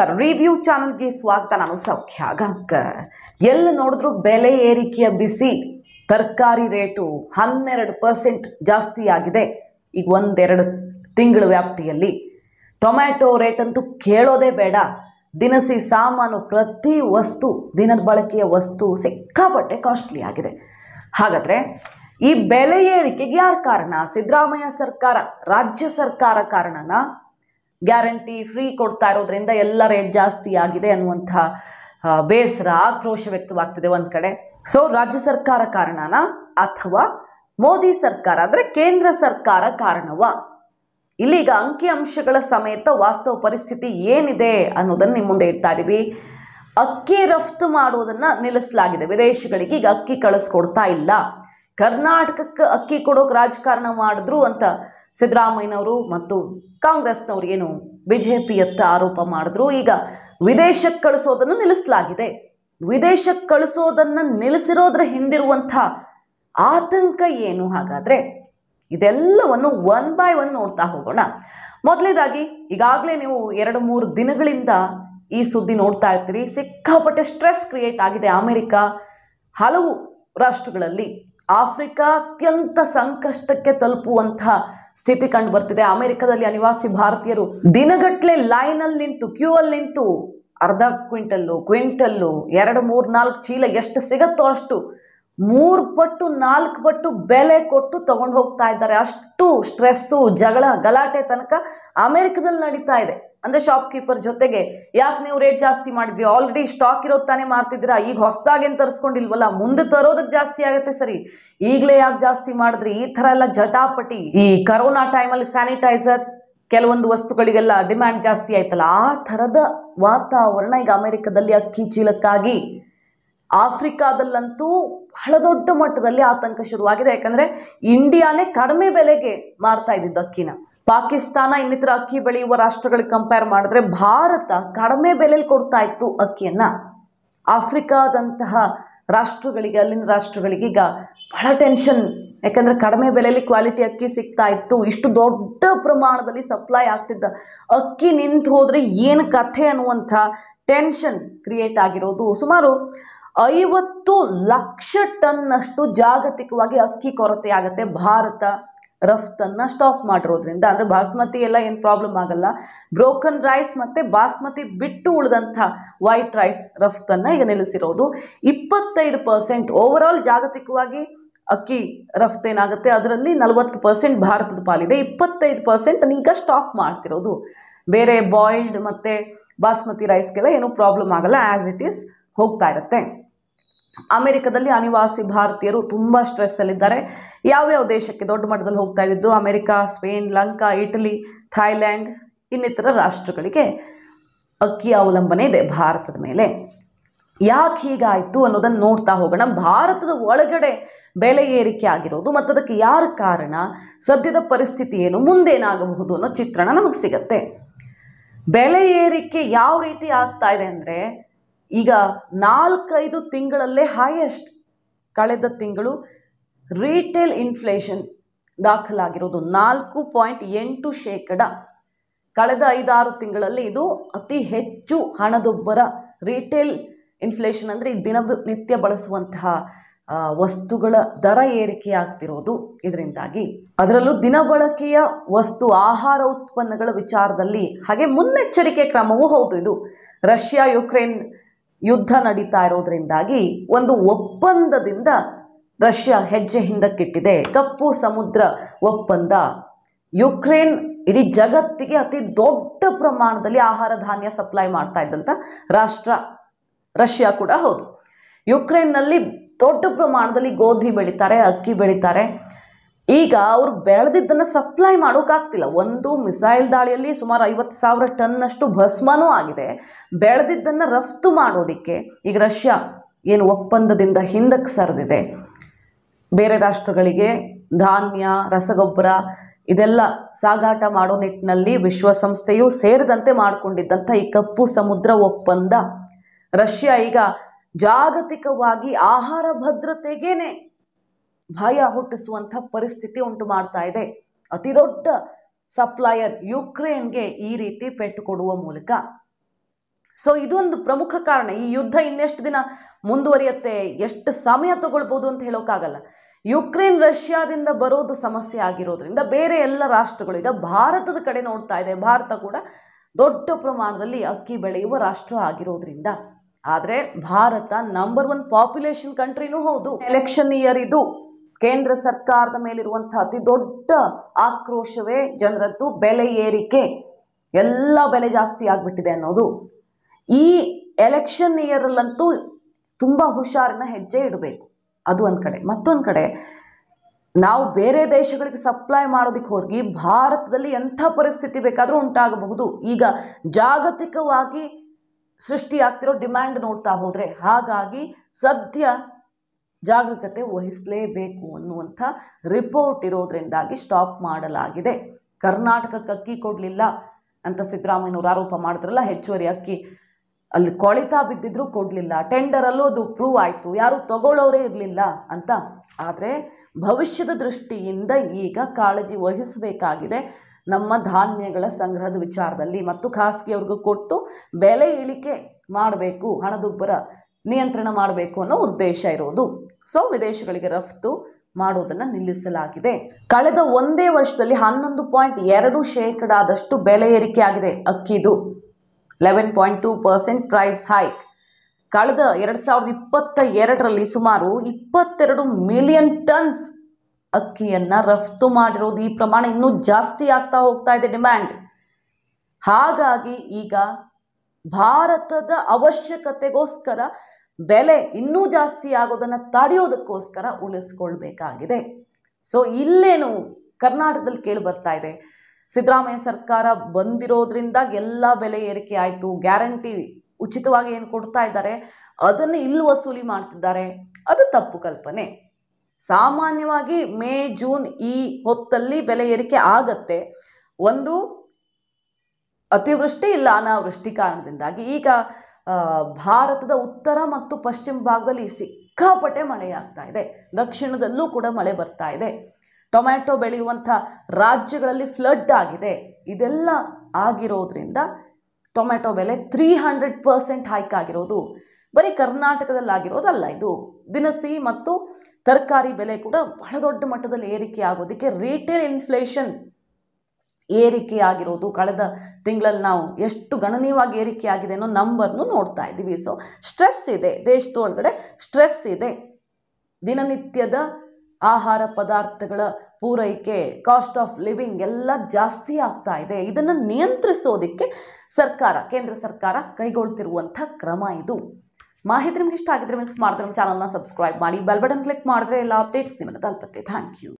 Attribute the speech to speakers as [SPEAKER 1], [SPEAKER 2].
[SPEAKER 1] ನಮಸ್ಕಾರ ರಿವ್ಯೂ ಚಾನಲ್ಗೆ ಸ್ವಾಗತ ನಾನು ಸೌಖ್ಯ ಗಂಕ ಎಲ್ಲ ನೋಡಿದ್ರು ಬೆಲೆ ಏರಿಕೆಯ ಬಿಸಿ ತರಕಾರಿ ರೇಟು ಹನ್ನೆರಡು ಪರ್ಸೆಂಟ್ ಜಾಸ್ತಿ ಆಗಿದೆ ಈಗ ಒಂದೆರಡು ತಿಂಗಳ ವ್ಯಾಪ್ತಿಯಲ್ಲಿ ಟೊಮ್ಯಾಟೊ ರೇಟ್ ಅಂತೂ ಕೇಳೋದೇ ಬೇಡ ದಿನಸಿ ಸಾಮಾನು ಪ್ರತಿ ವಸ್ತು ದಿನದ ಬಳಕೆಯ ವಸ್ತು ಸಿಕ್ಕಾಪಟ್ಟೆ ಕಾಸ್ಟ್ಲಿ ಆಗಿದೆ ಹಾಗಾದರೆ ಈ ಬೆಲೆ ಏರಿಕೆಗೆ ಯಾರು ಕಾರಣ ಸಿದ್ದರಾಮಯ್ಯ ಸರ್ಕಾರ ರಾಜ್ಯ ಸರ್ಕಾರ ಕಾರಣನಾ ಗ್ಯಾರಂಟಿ ಫ್ರೀ ಕೊಡ್ತಾ ಇರೋದ್ರಿಂದ ಎಲ್ಲ ರೇಟ್ ಜಾಸ್ತಿ ಆಗಿದೆ ಅನ್ನುವಂಥ ಬೇಸರ ಆಕ್ರೋಶ ವ್ಯಕ್ತವಾಗ್ತಿದೆ ಒಂದ್ ಕಡೆ ಸೊ ರಾಜ್ಯ ಸರ್ಕಾರ ಕಾರಣನ ಅಥವಾ ಮೋದಿ ಸರ್ಕಾರ ಅಂದ್ರೆ ಕೇಂದ್ರ ಸರ್ಕಾರ ಕಾರಣವ ಇಲ್ಲಿಗ ಅಂಕಿಅಂಶಗಳ ಸಮೇತ ವಾಸ್ತವ ಪರಿಸ್ಥಿತಿ ಏನಿದೆ ಅನ್ನೋದನ್ನ ನಿಮ್ಮ ಮುಂದೆ ಇಡ್ತಾ ಇದ್ದೀವಿ ಅಕ್ಕಿ ರಫ್ತು ಮಾಡುವುದನ್ನು ನಿಲ್ಲಿಸಲಾಗಿದೆ ವಿದೇಶಗಳಿಗೆ ಈಗ ಅಕ್ಕಿ ಕಳಿಸ್ಕೊಡ್ತಾ ಇಲ್ಲ ಕರ್ನಾಟಕಕ್ಕೆ ಅಕ್ಕಿ ಕೊಡೋಕೆ ರಾಜಕಾರಣ ಮಾಡಿದ್ರು ಅಂತ ಸಿದ್ದರಾಮಯ್ಯನವರು ಮತ್ತು ಜೆ ಬಿಜೆಪಿಯತ್ತ ಆರೋಪ ಮಾಡಿದ್ರು ಈಗ ವಿದೇಶಕ್ಕೆ ಕಳಿಸೋದನ್ನು ನಿಲ್ಲಿಸಲಾಗಿದೆ ವಿದೇಶಕ್ಕೆ ಕಳಿಸೋದನ್ನು ನಿಲ್ಲಿಸಿರೋದ್ರ ಹಿಂದಿರುವಂಥ ಆತಂಕ ಏನು ಹಾಗಾದರೆ ಇದೆಲ್ಲವನ್ನು ಒನ್ ಬೈ ಒನ್ ನೋಡ್ತಾ ಹೋಗೋಣ ಮೊದಲೇದಾಗಿ ಈಗಾಗಲೇ ನೀವು ಎರಡು ಮೂರು ದಿನಗಳಿಂದ ಈ ಸುದ್ದಿ ನೋಡ್ತಾ ಇರ್ತೀರಿ ಸಿಕ್ಕಾಪಟ್ಟೆ ಸ್ಟ್ರೆಸ್ ಕ್ರಿಯೇಟ್ ಆಗಿದೆ ಅಮೆರಿಕ ಹಲವು ರಾಷ್ಟ್ರಗಳಲ್ಲಿ ಆಫ್ರಿಕಾ ಅತ್ಯಂತ ಸಂಕಷ್ಟಕ್ಕೆ ತಲುಪುವಂತಹ ಸ್ಥಿತಿ ಕಂಡು ಬರ್ತಿದೆ ಅಮೆರಿಕದಲ್ಲಿ ಅನಿವಾಸಿ ಭಾರತೀಯರು ಲೈನ್ ಅಲ್ಲಿ ನಿಂತು ಕ್ಯೂ ಅಲ್ಲಿ ನಿಂತು ಅರ್ಧ ಕ್ವಿಂಟಲ್ಲು ಕ್ವಿಂಟಲ್ಲು ಎರಡು ಮೂರ್ ನಾಲ್ಕು ಚೀಲ ಎಷ್ಟು ಸಿಗತ್ತೋ ಅಷ್ಟು ಮೂರು ಪಟ್ಟು ನಾಲ್ಕು ಪಟ್ಟು ಬೆಲೆ ಕೊಟ್ಟು ತಗೊಂಡು ಹೋಗ್ತಾ ಇದ್ದಾರೆ ಅಷ್ಟು ಸ್ಟ್ರೆಸ್ಸು ಜಗಳ ಗಲಾಟೆ ತನಕ ಅಮೆರಿಕದಲ್ಲಿ ನಡೀತಾ ಇದೆ ಅಂದರೆ ಶಾಪ್ ಕೀಪರ್ ಜೊತೆಗೆ ಯಾಕೆ ನೀವು ರೇಟ್ ಜಾಸ್ತಿ ಮಾಡಿದ್ರಿ ಆಲ್ರೆಡಿ ಸ್ಟಾಕ್ ಇರೋದು ತಾನೇ ಮಾರ್ತಿದ್ದೀರಾ ಈಗ ಹೊಸದಾಗೇನು ತರಿಸ್ಕೊಂಡಿಲ್ವಲ್ಲ ಮುಂದೆ ತರೋದಕ್ಕೆ ಜಾಸ್ತಿ ಆಗುತ್ತೆ ಸರಿ ಈಗಲೇ ಯಾಕೆ ಜಾಸ್ತಿ ಮಾಡಿದ್ರಿ ಈ ಥರ ಎಲ್ಲ ಜಟಾಪಟಿ ಈ ಕರೋನಾ ಟೈಮಲ್ಲಿ ಸ್ಯಾನಿಟೈಸರ್ ಕೆಲವೊಂದು ವಸ್ತುಗಳಿಗೆಲ್ಲ ಡಿಮ್ಯಾಂಡ್ ಜಾಸ್ತಿ ಆಯ್ತಲ್ಲ ಆ ಥರದ ವಾತಾವರಣ ಈಗ ಅಮೆರಿಕದಲ್ಲಿ ಅಕ್ಕಿ ಚೀಲಕ್ಕಾಗಿ ಆಫ್ರಿಕಾದಲ್ಲಂತೂ ಬಹಳ ದೊಡ್ಡ ಮಟ್ಟದಲ್ಲಿ ಆತಂಕ ಶುರುವಾಗಿದೆ ಯಾಕಂದ್ರೆ ಇಂಡಿಯಾನೇ ಕಡಿಮೆ ಬೆಲೆಗೆ ಮಾರ್ತಾ ಇದ್ದಿದ್ದು ಅಕ್ಕಿನ ಪಾಕಿಸ್ತಾನ ಇನ್ನಿತರ ಅಕ್ಕಿ ಬೆಳೆಯುವ ರಾಷ್ಟ್ರಗಳಿಗೆ ಕಂಪೇರ್ ಮಾಡಿದ್ರೆ ಭಾರತ ಕಡಿಮೆ ಬೆಲೆಯಲ್ಲಿ ಕೊಡ್ತಾ ಇತ್ತು ಅಕ್ಕಿಯನ್ನು ಆಫ್ರಿಕಾದಂತಹ ರಾಷ್ಟ್ರಗಳಿಗೆ ಅಲ್ಲಿನ ರಾಷ್ಟ್ರಗಳಿಗೆ ಈಗ ಬಹಳ ಟೆನ್ಷನ್ ಯಾಕಂದರೆ ಕಡಿಮೆ ಬೆಲೆಯಲ್ಲಿ ಕ್ವಾಲಿಟಿ ಅಕ್ಕಿ ಸಿಗ್ತಾ ಇತ್ತು ಇಷ್ಟು ದೊಡ್ಡ ಪ್ರಮಾಣದಲ್ಲಿ ಸಪ್ಲೈ ಆಗ್ತಿದ್ದ ಅಕ್ಕಿ ನಿಂತು ಹೋದ್ರೆ ಏನು ಕಥೆ ಅನ್ನುವಂಥ ಟೆನ್ಷನ್ ಕ್ರಿಯೇಟ್ ಆಗಿರೋದು ಸುಮಾರು ಐವತ್ತು ಲಕ್ಷ ಟನ್ನಷ್ಟು ಜಾಗತಿಕವಾಗಿ ಅಕ್ಕಿ ಕೊರತೆ ಆಗುತ್ತೆ ಭಾರತ ರಫ್ತನ್ನು ಸ್ಟಾಪ್ ಮಾಡಿರೋದ್ರಿಂದ ಅಂದರೆ ಬಾಸ್ಮತಿ ಎಲ್ಲ ಏನು ಪ್ರಾಬ್ಲಮ್ ಆಗಲ್ಲ ಬ್ರೋಕನ್ ರೈಸ್ ಮತ್ತು ಬಾಸ್ಮತಿ ಬಿಟ್ಟು ಉಳಿದಂಥ ವೈಟ್ ರೈಸ್ ರಫ್ತನ್ನು ಈಗ ನಿಲ್ಲಿಸಿರೋದು ಇಪ್ಪತ್ತೈದು ಪರ್ಸೆಂಟ್ ಆಲ್ ಜಾಗತಿಕವಾಗಿ ಅಕ್ಕಿ ಏನಾಗುತ್ತೆ ಅದರಲ್ಲಿ ನಲವತ್ತು ಪರ್ಸೆಂಟ್ ಭಾರತದ ಪಾಲಿದೆ ಇಪ್ಪತ್ತೈದು ಪರ್ಸೆಂಟ್ ಈಗ ಸ್ಟಾಪ್ ಮಾಡ್ತಿರೋದು ಬೇರೆ ಬಾಯ್ಲ್ಡ್ ಮತ್ತು ಬಾಸ್ಮತಿ ರೈಸ್ಗೆಲ್ಲ ಏನೂ ಪ್ರಾಬ್ಲಮ್ ಆಗಲ್ಲ ಆ್ಯಸ್ ಇಟ್ ಈಸ್ ಹೋಗ್ತಾ ಇರುತ್ತೆ ಅಮೆರಿಕದಲ್ಲಿ ಅನಿವಾಸಿ ಭಾರತೀಯರು ತುಂಬ ಸ್ಟ್ರೆಸ್ಸಲ್ಲಿದ್ದಾರೆ ಯಾವ್ಯಾವ ದೇಶಕ್ಕೆ ದೊಡ್ಡ ಮಟ್ಟದಲ್ಲಿ ಹೋಗ್ತಾ ಇದ್ದು America Spain Lanka Italy Thailand ಇನ್ನಿತರ ರಾಷ್ಟ್ರಗಳಿಗೆ ಅಕ್ಕಿಯ ಅವಲಂಬನೆ ಇದೆ ಭಾರತದ ಮೇಲೆ ಯಾಕೆ ಹೀಗಾಯಿತು ಅನ್ನೋದನ್ನು ನೋಡ್ತಾ ಹೋಗೋಣ ಭಾರತದ ಒಳಗಡೆ ಬೆಲೆ ಏರಿಕೆ ಆಗಿರೋದು ಮತ್ತು ಅದಕ್ಕೆ ಯಾರ ಕಾರಣ ಸದ್ಯದ ಪರಿಸ್ಥಿತಿ ಏನು ಮುಂದೇನಾಗಬಹುದು ಅನ್ನೋ ಚಿತ್ರಣ ನಮಗೆ ಸಿಗತ್ತೆ ಬೆಲೆ ಏರಿಕೆ ಯಾವ ರೀತಿ ಆಗ್ತಾ ಇದೆ ಅಂದರೆ ಈಗ ನಾಲ್ಕೈದು ತಿಂಗಳಲ್ಲೇ ಹೈಯೆಸ್ಟ್ ಕಳೆದ ತಿಂಗಳು ರಿಟೇಲ್ ಇನ್ಫ್ಲೇಷನ್ ದಾಖಲಾಗಿರೋದು ನಾಲ್ಕು ಪಾಯಿಂಟ್ ಎಂಟು ಶೇಕಡ ಕಳೆದ ಐದಾರು ತಿಂಗಳಲ್ಲಿ ಇದು ಅತಿ ಹೆಚ್ಚು ಹಣದುಬ್ಬರ ರಿಟೇಲ್ ಇನ್ಫ್ಲೇಷನ್ ಅಂದರೆ ದಿನ ನಿತ್ಯ ಬಳಸುವಂತಹ ವಸ್ತುಗಳ ದರ ಏರಿಕೆ ಆಗ್ತಿರೋದು ಇದರಿಂದಾಗಿ ಅದರಲ್ಲೂ ದಿನಬಳಕೆಯ ವಸ್ತು ಆಹಾರ ಉತ್ಪನ್ನಗಳ ವಿಚಾರದಲ್ಲಿ ಹಾಗೆ ಮುನ್ನೆಚ್ಚರಿಕೆ ಕ್ರಮವೂ ಹೌದು ಇದು ರಷ್ಯಾ ಯುಕ್ರೇನ್ ಯುದ್ಧ ನಡೀತಾ ಇರೋದ್ರಿಂದಾಗಿ ಒಂದು ಒಪ್ಪಂದದಿಂದ ರಷ್ಯಾ ಹೆಜ್ಜೆ ಹಿಂದಕ್ಕಿಟ್ಟಿದೆ ಕಪ್ಪು ಸಮುದ್ರ ಒಪ್ಪಂದ ಯುಕ್ರೇನ್ ಇಡೀ ಜಗತ್ತಿಗೆ ಅತಿ ದೊಡ್ಡ ಪ್ರಮಾಣದಲ್ಲಿ ಆಹಾರ ಧಾನ್ಯ ಸಪ್ಲೈ ಮಾಡ್ತಾ ಇದ್ದಂಥ ರಾಷ್ಟ್ರ ರಷ್ಯಾ ಕೂಡ ಹೌದು ಯುಕ್ರೇನ್ನಲ್ಲಿ ದೊಡ್ಡ ಪ್ರಮಾಣದಲ್ಲಿ ಗೋಧಿ ಬೆಳೀತಾರೆ ಅಕ್ಕಿ ಬೆಳೀತಾರೆ ಈಗ ಅವರು ಬೆಳೆದಿದ್ದನ್ನು ಸಪ್ಲೈ ಮಾಡೋಕ್ಕಾಗ್ತಿಲ್ಲ ಒಂದು ಮಿಸೈಲ್ ದಾಳಿಯಲ್ಲಿ ಸುಮಾರು ಐವತ್ತು ಸಾವಿರ ಟನ್ನಷ್ಟು ಭಸ್ಮನೂ ಆಗಿದೆ ಬೆಳೆದಿದ್ದನ್ನು ರಫ್ತು ಮಾಡೋದಕ್ಕೆ ಈಗ ರಷ್ಯಾ ಏನು ಒಪ್ಪಂದದಿಂದ ಹಿಂದಕ್ಕೆ ಸರಿದಿದೆ ಬೇರೆ ರಾಷ್ಟ್ರಗಳಿಗೆ ಧಾನ್ಯ ರಸಗೊಬ್ಬರ ಇದೆಲ್ಲ ಸಾಗಾಟ ಮಾಡೋ ನಿಟ್ಟಿನಲ್ಲಿ ವಿಶ್ವಸಂಸ್ಥೆಯು ಸೇರಿದಂತೆ ಮಾಡಿಕೊಂಡಿದ್ದಂಥ ಈ ಕಪ್ಪು ಸಮುದ್ರ ಒಪ್ಪಂದ ರಷ್ಯಾ ಈಗ ಜಾಗತಿಕವಾಗಿ ಆಹಾರ ಭದ್ರತೆಗೇನೆ ಭಯ ಹುಟ್ಟಿಸುವಂಥ ಪರಿಸ್ಥಿತಿ ಉಂಟು ಮಾಡ್ತಾ ಇದೆ ಅತಿ ದೊಡ್ಡ ಸಪ್ಲೈಯರ್ ಯುಕ್ರೇನ್ಗೆ ಈ ರೀತಿ ಪೆಟ್ಟು ಕೊಡುವ ಮೂಲಕ ಸೊ ಇದೊಂದು ಪ್ರಮುಖ ಕಾರಣ ಈ ಯುದ್ಧ ಇನ್ನೆಷ್ಟು ದಿನ ಮುಂದುವರಿಯುತ್ತೆ ಎಷ್ಟು ಸಮಯ ತಗೊಳ್ಬೋದು ಅಂತ ಹೇಳೋಕ್ಕಾಗಲ್ಲ ಯುಕ್ರೇನ್ ರಷ್ಯಾದಿಂದ ಬರೋದು ಸಮಸ್ಯೆ ಆಗಿರೋದ್ರಿಂದ ಬೇರೆ ಎಲ್ಲ ರಾಷ್ಟ್ರಗಳು ಈಗ ಭಾರತದ ಕಡೆ ನೋಡ್ತಾ ಇದೆ ಭಾರತ ಕೂಡ ದೊಡ್ಡ ಪ್ರಮಾಣದಲ್ಲಿ ಅಕ್ಕಿ ಬೆಳೆಯುವ ರಾಷ್ಟ್ರ ಆಗಿರೋದ್ರಿಂದ ಆದರೆ ಭಾರತ ನಂಬರ್ ಒನ್ ಪಾಪ್ಯುಲೇಷನ್ ಕಂಟ್ರಿನೂ ಹೌದು ಎಲೆಕ್ಷನ್ ಇಯರ್ ಇದು ಕೇಂದ್ರ ಸರ್ಕಾರದ ಮೇಲಿರುವಂತಹ ಅತಿ ದೊಡ್ಡ ಆಕ್ರೋಶವೇ ಜನರದ್ದು ಬೆಲೆ ಏರಿಕೆ ಎಲ್ಲ ಬೆಲೆ ಜಾಸ್ತಿ ಆಗಿಬಿಟ್ಟಿದೆ ಅನ್ನೋದು ಈ ಎಲೆಕ್ಷನ್ ಇಯರಲ್ಲಂತೂ ತುಂಬ ಹುಷಾರಿನ ಹೆಜ್ಜೆ ಇಡಬೇಕು ಅದು ಒಂದು ಕಡೆ ಮತ್ತೊಂದು ಕಡೆ ನಾವು ಬೇರೆ ದೇಶಗಳಿಗೆ ಸಪ್ಲೈ ಮಾಡೋದಕ್ಕೆ ಹೋಗಿ ಭಾರತದಲ್ಲಿ ಎಂಥ ಪರಿಸ್ಥಿತಿ ಬೇಕಾದರೂ ಉಂಟಾಗಬಹುದು ಈಗ ಜಾಗತಿಕವಾಗಿ ಸೃಷ್ಟಿಯಾಗ್ತಿರೋ ಡಿಮ್ಯಾಂಡ್ ನೋಡ್ತಾ ಹೋದರೆ ಹಾಗಾಗಿ ಸದ್ಯ ಜಾಗರೂಕತೆ ವಹಿಸಲೇಬೇಕು ಅನ್ನುವಂಥ ರಿಪೋರ್ಟ್ ಇರೋದರಿಂದಾಗಿ ಸ್ಟಾಪ್ ಮಾಡಲಾಗಿದೆ ಕರ್ನಾಟಕಕ್ಕೆ ಅಕ್ಕಿ ಕೊಡಲಿಲ್ಲ ಅಂತ ಸಿದ್ದರಾಮಯ್ಯನವರು ಆರೋಪ ಮಾಡಿದ್ರಲ್ಲ ಹೆಚ್ಚುವರಿ ಅಕ್ಕಿ ಅಲ್ಲಿ ಕೊಳಿತಾ ಬಿದ್ದಿದ್ರು ಕೊಡಲಿಲ್ಲ ಟೆಂಡರಲ್ಲೂ ಅದು ಪ್ರೂವ್ ಆಯಿತು ಯಾರೂ ತಗೊಳ್ಳೋರೇ ಇರಲಿಲ್ಲ ಅಂತ ಆದರೆ ಭವಿಷ್ಯದ ದೃಷ್ಟಿಯಿಂದ ಈಗ ಕಾಳಜಿ ವಹಿಸಬೇಕಾಗಿದೆ ನಮ್ಮ ಧಾನ್ಯಗಳ ಸಂಗ್ರಹದ ವಿಚಾರದಲ್ಲಿ ಮತ್ತು ಖಾಸಗಿಯವ್ರಿಗೂ ಕೊಟ್ಟು ಬೆಲೆ ಇಳಿಕೆ ಮಾಡಬೇಕು ಹಣದುಬ್ಬರ ನಿಯಂತ್ರಣ ಮಾಡಬೇಕು ಅನ್ನೋ ಉದ್ದೇಶ ಇರೋದು ಸೊ ವಿದೇಶಗಳಿಗೆ ರಫ್ತು ಮಾಡುವುದನ್ನು ನಿಲ್ಲಿಸಲಾಗಿದೆ ಕಳೆದ ಒಂದೇ ವರ್ಷದಲ್ಲಿ ಹನ್ನೊಂದು ಪಾಯಿಂಟ್ ಎರಡು ಶೇಕಡಾದಷ್ಟು ಬೆಲೆ ಏರಿಕೆ ಆಗಿದೆ ಅಕ್ಕಿದು eleven point two percent price hike ಕಳೆದ ಎರಡು ಸಾವಿರದ ಇಪ್ಪತ್ತ ಎರಡರಲ್ಲಿ ಸುಮಾರು ಇಪ್ಪತ್ತೆರಡು ಮಿಲಿಯನ್ ಟನ್ಸ್ ಅಕ್ಕಿಯನ್ನು ರಫ್ತು ಮಾಡಿರೋದು ಈ ಪ್ರಮಾಣ ಇನ್ನೂ ಜಾಸ್ತಿ ಆಗ್ತಾ ಹೋಗ್ತಾ ಇದೆ ಡಿಮ್ಯಾಂಡ್ ಹಾಗಾಗಿ ಈಗ ಭಾರತದ ಅವಶ್ಯಕತೆಗೋಸ್ಕರ ಬೆಲೆ ಇನ್ನೂ ಜಾಸ್ತಿ ಆಗೋದನ್ನು ತಡೆಯೋದಕ್ಕೋಸ್ಕರ ಉಳಿಸ್ಕೊಳ್ಬೇಕಾಗಿದೆ ಸೊ ಇಲ್ಲೇನು ಕರ್ನಾಟಕದಲ್ಲಿ ಕೇಳಿ ಬರ್ತಾ ಇದೆ ಸಿದ್ದರಾಮಯ್ಯ ಸರ್ಕಾರ ಬಂದಿರೋದ್ರಿಂದ ಎಲ್ಲ ಬೆಲೆ ಏರಿಕೆ ಆಯಿತು ಗ್ಯಾರಂಟಿ ಉಚಿತವಾಗಿ ಏನು ಕೊಡ್ತಾ ಇದ್ದಾರೆ ಅದನ್ನು ಇಲ್ಲಿ ವಸೂಲಿ ಮಾಡ್ತಿದ್ದಾರೆ ಅದು ತಪ್ಪು ಕಲ್ಪನೆ ಸಾಮಾನ್ಯವಾಗಿ ಮೇ ಜೂನ್ ಈ ಹೊತ್ತಲ್ಲಿ ಬೆಲೆ ಏರಿಕೆ ಆಗತ್ತೆ ಒಂದು ಅತಿವೃಷ್ಟಿ ಇಲ್ಲ ಅನಾವೃಷ್ಟಿ ಕಾರಣದಿಂದಾಗಿ ಈಗ ಭಾರತದ ಉತ್ತರ ಮತ್ತು ಪಶ್ಚಿಮ ಭಾಗದಲ್ಲಿ ಸಿಕ್ಕಾಪಟ್ಟೆ ಮಳೆಯಾಗ್ತಾ ಇದೆ ದಕ್ಷಿಣದಲ್ಲೂ ಕೂಡ ಮಳೆ ಬರ್ತಾ ಇದೆ ಟೊಮ್ಯಾಟೊ ಬೆಳೆಯುವಂಥ ರಾಜ್ಯಗಳಲ್ಲಿ ಫ್ಲಡ್ ಆಗಿದೆ ಇದೆಲ್ಲ ಆಗಿರೋದ್ರಿಂದ ಟೊಮ್ಯಾಟೊ ಬೆಲೆ ತ್ರೀ ಹಂಡ್ರೆಡ್ ಪರ್ಸೆಂಟ್ ಹೈಕ್ ಆಗಿರೋದು ಬರೀ ಕರ್ನಾಟಕದಲ್ಲಾಗಿರೋದಲ್ಲ ಇದು ದಿನಸಿ ಮತ್ತು ತರಕಾರಿ ಬೆಲೆ ಕೂಡ ಬಹಳ ದೊಡ್ಡ ಮಟ್ಟದಲ್ಲಿ ಏರಿಕೆ ಆಗೋದಕ್ಕೆ ರಿಟೇಲ್ ಇನ್ಫ್ಲೇಷನ್ ಏರಿಕೆಯಾಗಿರೋದು ಕಳೆದ ತಿಂಗಳಲ್ಲಿ ನಾವು ಎಷ್ಟು ಗಣನೀಯವಾಗಿ ಏರಿಕೆ ಆಗಿದೆ ಅನ್ನೋ ನಂಬರ್ನು ನೋಡ್ತಾ ಇದ್ದೀವಿ ಸೊ ಸ್ಟ್ರೆಸ್ ಇದೆ ದೇಶದೊಳಗಡೆ ಸ್ಟ್ರೆಸ್ ಇದೆ ದಿನನಿತ್ಯದ ಆಹಾರ ಪದಾರ್ಥಗಳ ಪೂರೈಕೆ ಕಾಸ್ಟ್ ಆಫ್ ಲಿವಿಂಗ್ ಎಲ್ಲ ಜಾಸ್ತಿ ಆಗ್ತಾ ಇದೆ ಇದನ್ನು ನಿಯಂತ್ರಿಸೋದಕ್ಕೆ ಸರ್ಕಾರ ಕೇಂದ್ರ ಸರ್ಕಾರ ಕೈಗೊಳ್ತಿರುವಂಥ ಕ್ರಮ ಇದು ಮಾಹಿತಿ ನಿಮ್ಗೆ ಇಷ್ಟ ಆಗಿದ್ರೆ ಮಿಸ್ ಮಾಡಿದ್ರೆ ನಮ್ಮ ಚಾನಲ್ನ ಸಬ್ಸ್ಕ್ರೈಬ್ ಮಾಡಿ ಬೆಲ್ ಬಟನ್ ಕ್ಲಿಕ್ ಮಾಡಿದ್ರೆ ಎಲ್ಲ ಅಪ್ಡೇಟ್ಸ್ ನಿಮ್ಮನ್ನು ತಲುಪುತ್ತೆ ಥ್ಯಾಂಕ್ ಯು